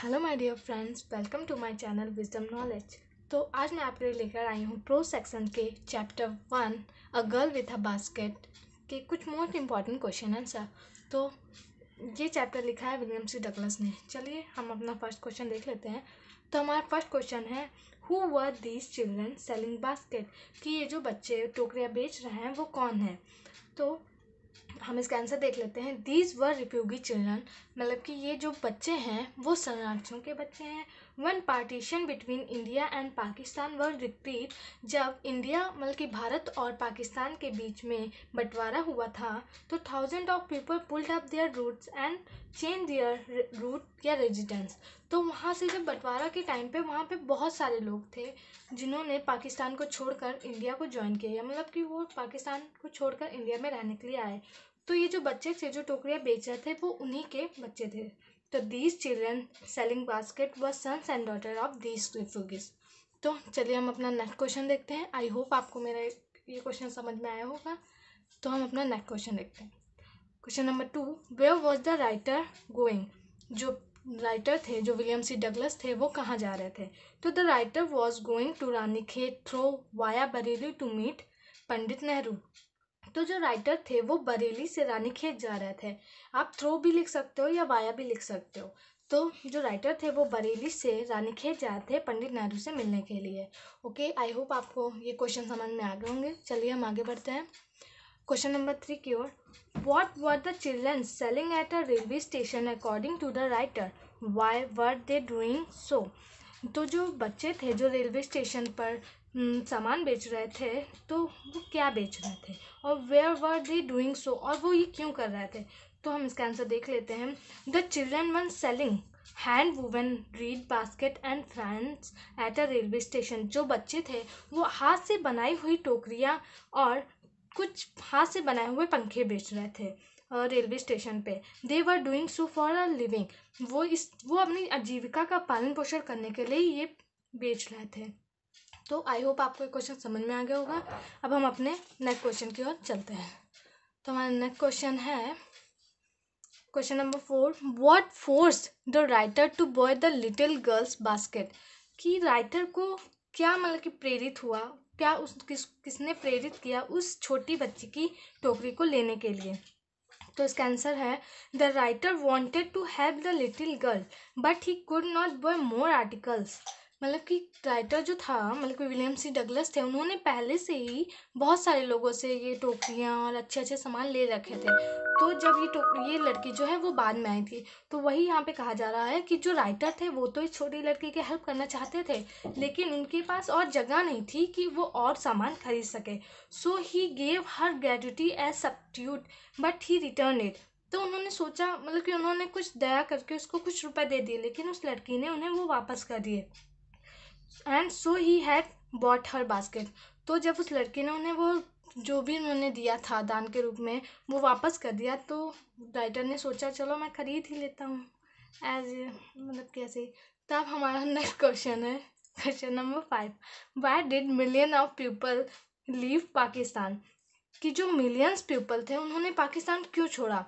hello my dear friends welcome to my channel wisdom knowledge तो आज मैं आपके लिए लेकर आई हूँ प्रो सेक्शन के chapter one a girl with a basket के कुछ मोस्ट इम्पॉर्टेंट क्वेश्चन आंसर तो ये चैप्टर लिखा है विलियम सी डगलस ने चलिए हम अपना फर्स्ट क्वेश्चन देख लेते हैं तो हमारा फर्स्ट क्वेश्चन है who were these children selling basket कि ये जो बच्चे टोकरियाँ बेच रहे हैं वो कौन है तो हम इसका आंसर देख लेते हैं दीज वर रिफ्यूगी चिल्ड्रन मतलब कि ये जो बच्चे हैं वो शरणार्थियों के बच्चे हैं when partition between India and Pakistan were decreed जब इंडिया मतलब कि भारत और पाकिस्तान के बीच में बंटवारा हुआ था तो thousand of people pulled up their roots and change their root या रेजिडेंस तो वहाँ से जब बंटवारा के टाइम पे वहाँ पे बहुत सारे लोग थे जिन्होंने पाकिस्तान को छोड़कर इंडिया को ज्वाइन किया मतलब कि वो पाकिस्तान को छोड़कर इंडिया में रहने के लिए आए तो ये जो बच्चे थे जो टोकरियाँ बेच रहे थे वो उन्हीं के बच्चे थे तो these children selling basket were sons and daughter of these refugees तो चलिए हम अपना नेक्स्ट क्वेश्चन देखते हैं आई होप आपको मेरा ये क्वेश्चन समझ में आया होगा तो हम अपना नेक्स्ट क्वेश्चन देखते हैं question number two where was the writer going जो राइटर थे जो विलियम सी डगलस थे वो कहाँ जा रहे थे तो the writer was going to खेत through via Bareilly to meet Pandit Nehru तो जो राइटर थे वो बरेली से रानीखेत जा रहे थे आप थ्रो भी लिख सकते हो या वाया भी लिख सकते हो तो जो राइटर थे वो बरेली से रानीखेत जा रहे थे पंडित नेहरू से मिलने के लिए ओके आई होप आपको ये क्वेश्चन समझ में आ गए होंगे चलिए हम आगे बढ़ते हैं क्वेश्चन नंबर थ्री की ओर what were the children selling at a railway station according to the writer why were they doing so तो जो बच्चे थे जो रेलवे स्टेशन पर हम्म, सामान बेच रहे थे तो वो क्या बेच रहे थे और वेयर वर दे डूइंग सो और वो ये क्यों कर रहे थे तो हम इसका आंसर देख लेते हैं the children were selling hand woven reed basket and friends at a railway station जो बच्चे थे वो हाथ से बनाई हुई टोकरियाँ और कुछ हाथ से बनाए हुए पंखे बेच रहे थे रेलवे स्टेशन पे they were doing so for a living वो इस वो अपनी आजीविका का पालन पोषण करने के लिए ये बेच रहे थे तो आई होप आपको ये क्वेश्चन समझ में आ गया होगा अब हम अपने नेक्स्ट क्वेश्चन की ओर चलते हैं तो हमारा नेक्स्ट क्वेश्चन है question number four what force the writer to buy the little girls basket कि राइटर को क्या मतलब कि प्रेरित हुआ क्या उस किस किसने प्रेरित किया उस छोटी बच्ची की टोकरी को लेने के लिए तो इसका आंसर है the writer wanted to help the little girl but he could not buy more articles मतलब कि राइटर जो था मतलब कि विलियम सी डगलस थे उन्होंने पहले से ही बहुत सारे लोगों से ये टोपियाँ और अच्छे अच्छे सामान ले रखे थे तो जब ये ये लड़की जो है वो बाद में आई थी तो वही यहाँ पे कहा जा रहा है कि जो राइटर थे वो तो इस छोटी लड़की की हेल्प करना चाहते थे लेकिन उनके पास और जगह नहीं थी कि वो और सामान खरीद सके so he gave her gratuity as substitute but he return it तो उन्होंने सोचा मतलब कि उन्होंने कुछ दया करके उसको कुछ रुपए दे दिए लेकिन उस लड़की ने उन्हें वो वापस कर दिए and so he had bought her basket तो जब उस लड़के ने उन्हें वो जो भी उन्होंने दिया था दान के रूप में वो वापस कर दिया तो राइटर ने सोचा चलो मैं खरीद ही लेता हूँ एज मतलब कैसे तब हमारा नेक्स्ट क्वेश्चन है question number five why did million of people leave Pakistan कि जो मिलियंस पीपल थे उन्होंने पाकिस्तान क्यों छोड़ा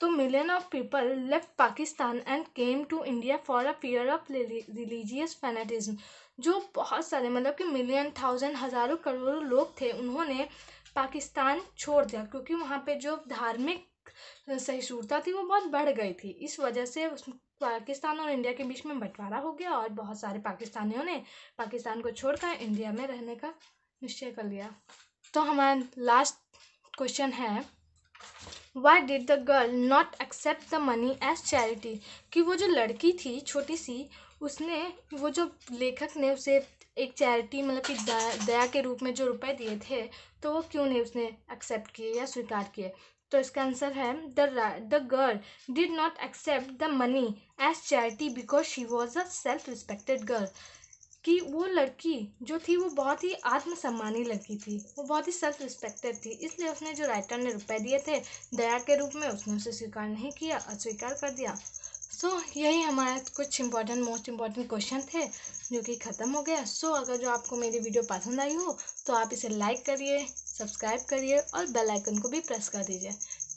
तो million of people left Pakistan and came to India for a fear of religious fanaticism जो बहुत सारे मतलब कि मिलियन थाउजेंड हज़ारों करोड़ों लोग थे उन्होंने पाकिस्तान छोड़ दिया क्योंकि वहाँ पे जो धार्मिक सहिष्णुता थी वो बहुत बढ़ गई थी इस वजह से पाकिस्तान और इंडिया के बीच में बंटवारा हो गया और बहुत सारे पाकिस्तानियों ने पाकिस्तान को छोड़कर इंडिया में रहने का निश्चय कर लिया तो हमारा लास्ट क्वेश्चन है why did the girl not accept the money as charity कि वो जो लड़की थी छोटी सी उसने वो जो लेखक ने उसे एक चैरिटी मतलब कि दया के रूप में जो रुपए दिए थे तो वो क्यों नहीं उसने एक्सेप्ट किए या स्वीकार किए तो इसका आंसर है the the girl did not accept the money as charity because she was a self respected girl कि वो लड़की जो थी वो बहुत ही आत्मसम्मानी लड़की थी वो बहुत ही सेल्फ रिस्पेक्टेड थी इसलिए उसने जो राइटर ने रुपए दिए थे दया के रूप में उसने उसे स्वीकार नहीं किया अस्वीकार कर दिया सो so, यही हमारे कुछ इंपॉर्टेंट मोस्ट इंपॉर्टेंट क्वेश्चन थे जो कि ख़त्म हो गया सो so, अगर जो आपको मेरी वीडियो पसंद आई हो तो आप इसे लाइक करिए सब्सक्राइब करिए और बेल आइकन को भी प्रेस कर दीजिए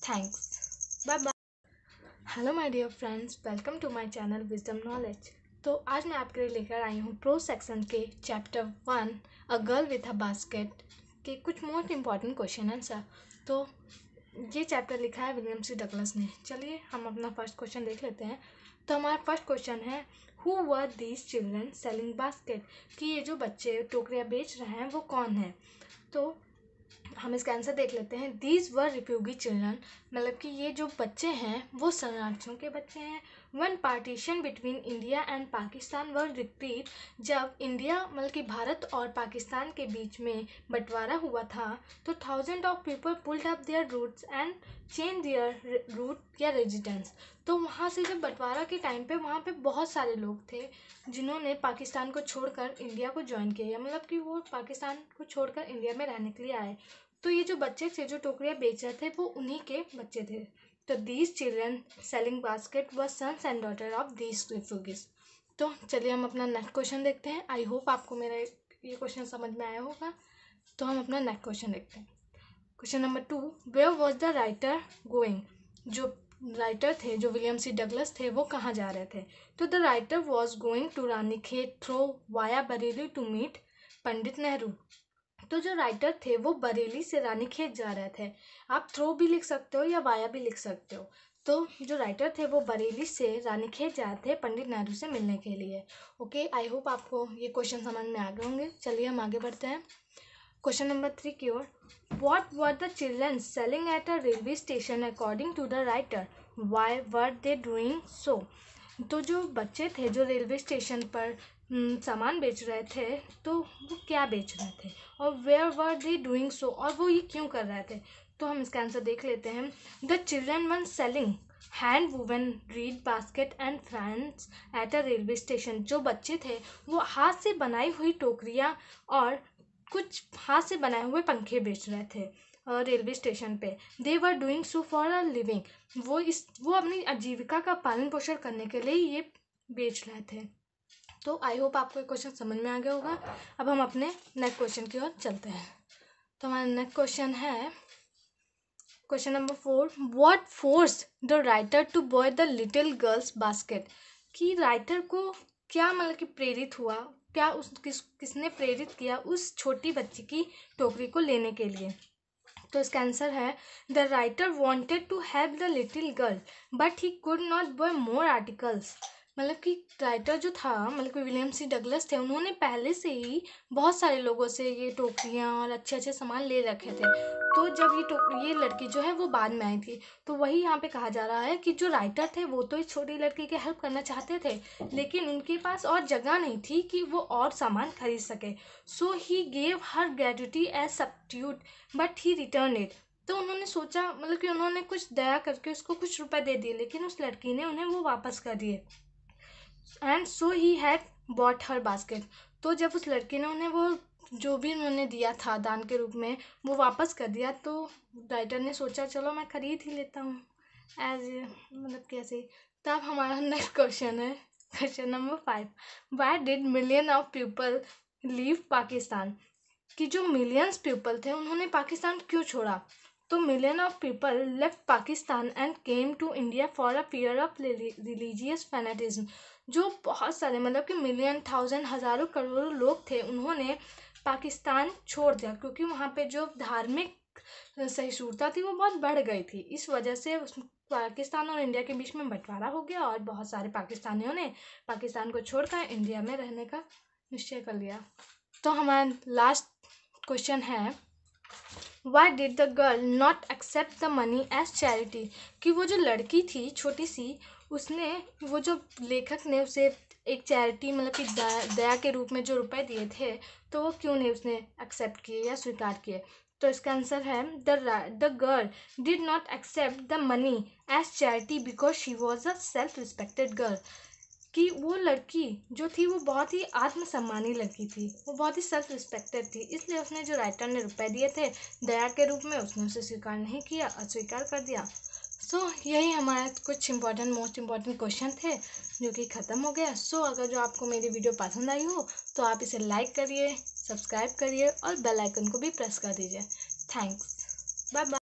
thanks bye bye hello my dear friends welcome to my channel wisdom knowledge तो आज मैं आपके लिए लेकर आई हूँ प्रो सेक्शन के chapter one a girl with a basket के कुछ मोस्ट इम्पॉर्टेंट क्वेश्चन आंसर तो ये चैप्टर लिखा है विलियम सी डगलस ने चलिए हम अपना फर्स्ट क्वेश्चन देख लेते हैं तो हमारा फर्स्ट क्वेश्चन है who were these children selling basket कि ये जो बच्चे टोकरियाँ बेच रहे हैं वो कौन है तो हम इसका आंसर देख लेते हैं दीज वर रिफ्यूगी चिल्ड्रन मतलब कि ये जो बच्चे हैं वो शरणार्थियों के बच्चे हैं when partition between India and Pakistan वह रिपीट जब इंडिया मतलब कि भारत और पाकिस्तान के बीच में बंटवारा हुआ था तो thousand of people pulled up their roots and change their root या रेजिडेंस तो वहाँ से जब बंटवारा के टाइम पे वहाँ पे बहुत सारे लोग थे जिन्होंने पाकिस्तान को छोड़कर इंडिया को ज्वाइन किया मतलब कि वो पाकिस्तान को छोड़कर इंडिया में रहने के लिए आए तो ये जो बच्चे थे जो टोकरियाँ बेच रहे थे वो उन्हीं के बच्चे थे तो these children selling basket were sons and daughter of these refugees तो चलिए हम अपना नेक्स्ट क्वेश्चन देखते हैं आई होप आपको मेरा ये क्वेश्चन समझ में आया होगा तो हम अपना नेक्स्ट क्वेश्चन देखते हैं question number two where was the writer going जो राइटर थे जो विलियम सी डगलस थे वो कहाँ जा रहे थे तो the writer was going to खेत through via Bareilly to meet Pandit Nehru तो जो राइटर थे वो बरेली से रानीखेत जा रहे थे आप थ्रो भी लिख सकते हो या वाया भी लिख सकते हो तो जो राइटर थे वो बरेली से रानीखेत जा रहे थे पंडित नेहरू से मिलने के लिए ओके आई होप आपको ये क्वेश्चन समझ में आ गए होंगे चलिए हम आगे बढ़ते हैं क्वेश्चन नंबर थ्री की ओर what were the children selling at a railway station according to the writer why were they doing so तो जो बच्चे थे जो रेलवे स्टेशन पर हम्म, सामान बेच रहे थे तो वो क्या बेच रहे थे और वेयर वर दे डूइंग सो और वो ये क्यों कर रहे थे तो हम इसका आंसर देख लेते हैं the children were selling hand woven reed basket and fans at a railway station जो बच्चे थे वो हाथ से बनाई हुई टोकरियाँ और कुछ हाथ से बनाए हुए पंखे बेच रहे थे रेलवे स्टेशन पे they were doing so for a living वो इस वो अपनी आजीविका का पालन पोषण करने के लिए ये बेच रहे थे तो आई होप आपको ये क्वेश्चन समझ में आ गया होगा अब हम अपने नेक्स्ट क्वेश्चन की ओर चलते हैं तो हमारा नेक्स्ट क्वेश्चन है question number four what force the writer to buy the little girls basket कि राइटर को क्या मतलब कि प्रेरित हुआ क्या उस किस किसने प्रेरित किया उस छोटी बच्ची की टोकरी को लेने के लिए तो इसका आंसर है the writer wanted to help the little girl but he could not buy more articles मतलब कि राइटर जो था मतलब कि विलियम सी डगलस थे उन्होंने पहले से ही बहुत सारे लोगों से ये टोकरियाँ और अच्छे अच्छे सामान ले रखे थे तो जब ये टोक ये लड़की जो है वो बाद में आई थी तो वही यहाँ पे कहा जा रहा है कि जो राइटर थे वो तो इस छोटी लड़की की हेल्प करना चाहते थे लेकिन उनके पास और जगह नहीं थी कि वो और सामान खरीद सके so he gave her gratuity as substitute but he return it तो उन्होंने सोचा मतलब कि उन्होंने कुछ दया करके उसको कुछ रुपए दे दिए लेकिन उस लड़की ने उन्हें वो वापस कर दिए and so he had bought her basket तो जब उस लड़के ने उन्हें वो जो भी उन्होंने दिया था दान के रूप में वो वापस कर दिया तो राइटर ने सोचा चलो मैं ख़रीद ही लेता हूँ एज मतलब कैसे तब हमारा नेक्स्ट क्वेश्चन है question number five why did million of people leave Pakistan कि जो मिलियंस पीपल थे उन्होंने पाकिस्तान क्यों छोड़ा तो million of people left Pakistan and came to India for a fear of religious fanaticism जो बहुत सारे मतलब कि मिलियन थाउजेंड हज़ारों करोड़ों लोग थे उन्होंने पाकिस्तान छोड़ दिया क्योंकि वहाँ पे जो धार्मिक सहिष्णुता थी वो बहुत बढ़ गई थी इस वजह से उस पाकिस्तान और इंडिया के बीच में बंटवारा हो गया और बहुत सारे पाकिस्तानियों ने पाकिस्तान को छोड़कर इंडिया में रहने का निश्चय कर लिया तो हमारा लास्ट क्वेश्चन है why did the girl not accept the money as charity कि वो जो लड़की थी छोटी सी उसने वो जो लेखक ने उसे एक चैरिटी मतलब कि दया के रूप में जो रुपए दिए थे तो वो क्यों नहीं उसने एक्सेप्ट किए या स्वीकार किए तो इसका आंसर है the the girl did not accept the money as charity because she was a self respected girl कि वो लड़की जो थी वो बहुत ही आत्मसम्मानी लड़की थी वो बहुत ही सेल्फ रिस्पेक्टेड थी इसलिए उसने जो राइटर ने रुपए दिए थे दया के रूप में उसने उसे स्वीकार नहीं किया अस्वीकार कर दिया सो so, यही हमारे कुछ इंपॉर्टेंट मोस्ट इम्पॉर्टेंट क्वेश्चन थे जो कि ख़त्म हो गया सो so, अगर जो आपको मेरी वीडियो पसंद आई हो तो आप इसे लाइक करिए सब्सक्राइब करिए और बेल आइकन को भी प्रेस कर दीजिए थैंक्स बाय बाय